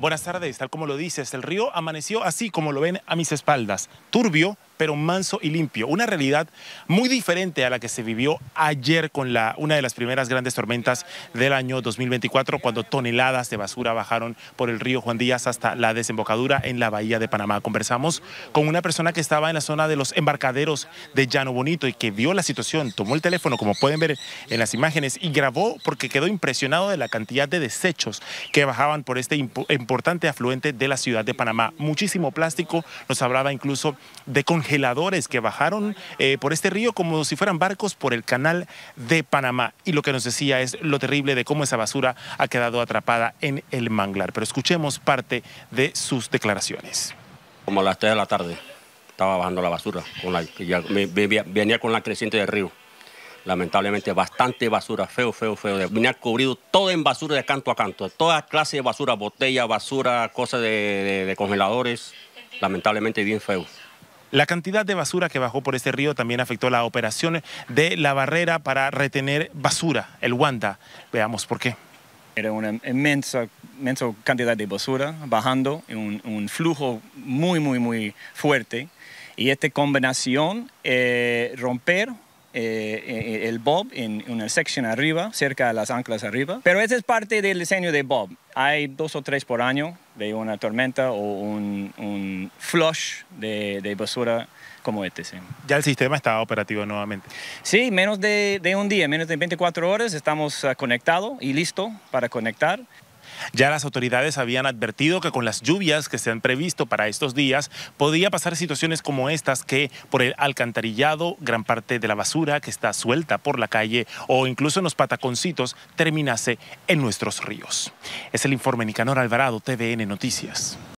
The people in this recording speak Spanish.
Buenas tardes, tal como lo dices, el río amaneció así como lo ven a mis espaldas, turbio, pero manso y limpio. Una realidad muy diferente a la que se vivió ayer con la, una de las primeras grandes tormentas del año 2024, cuando toneladas de basura bajaron por el río Juan Díaz hasta la desembocadura en la bahía de Panamá. Conversamos con una persona que estaba en la zona de los embarcaderos de Llano Bonito y que vio la situación, tomó el teléfono, como pueden ver en las imágenes, y grabó porque quedó impresionado de la cantidad de desechos que bajaban por este importante afluente de la ciudad de Panamá. Muchísimo plástico, nos hablaba incluso de congelación congeladores que bajaron eh, por este río como si fueran barcos por el canal de Panamá. Y lo que nos decía es lo terrible de cómo esa basura ha quedado atrapada en el manglar. Pero escuchemos parte de sus declaraciones. Como a las 3 de la tarde estaba bajando la basura, venía con la creciente del río. Lamentablemente bastante basura, feo, feo, feo. Venía cubrido todo en basura de canto a canto, toda clase de basura, botella, basura, cosas de congeladores, lamentablemente bien feo. La cantidad de basura que bajó por este río también afectó la operación de la barrera para retener basura, el Wanda. Veamos por qué. Era una inmensa, inmensa cantidad de basura bajando, un, un flujo muy, muy, muy fuerte. Y esta combinación, eh, romper eh, eh, el Bob en una sección arriba, cerca de las anclas arriba. Pero esa es parte del diseño de Bob hay dos o tres por año de una tormenta o un, flush de, basura como este. Ya el sistema está operativo nuevamente. Sí, menos de, un día, menos de 24 horas, estamos ah, conectados y listo para conectar. Ya las autoridades habían advertido que con las lluvias que se han previsto para estos días podía pasar situaciones como estas que por el alcantarillado, gran parte de la basura que está suelta por la calle o incluso en los pataconcitos terminase en nuestros ríos. Es el informe Nicanor Alvarado, TVN Noticias.